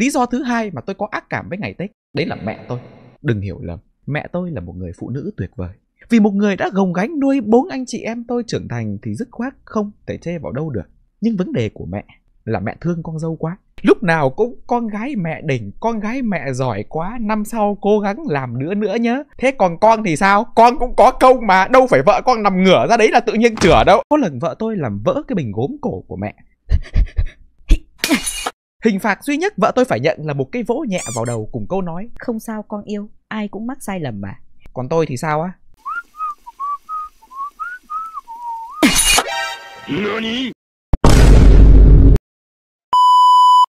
lý do thứ hai mà tôi có ác cảm với ngày tết đấy là mẹ tôi đừng hiểu lầm mẹ tôi là một người phụ nữ tuyệt vời vì một người đã gồng gánh nuôi bốn anh chị em tôi trưởng thành thì dứt khoát không thể chê vào đâu được nhưng vấn đề của mẹ là mẹ thương con dâu quá lúc nào cũng con gái mẹ đỉnh con gái mẹ giỏi quá năm sau cố gắng làm nữa nữa nhớ thế còn con thì sao con cũng có công mà đâu phải vợ con nằm ngửa ra đấy là tự nhiên chửa đâu có lần vợ tôi làm vỡ cái bình gốm cổ của mẹ Hình phạt duy nhất vợ tôi phải nhận là một cái vỗ nhẹ vào đầu cùng câu nói Không sao con yêu, ai cũng mắc sai lầm mà Còn tôi thì sao á?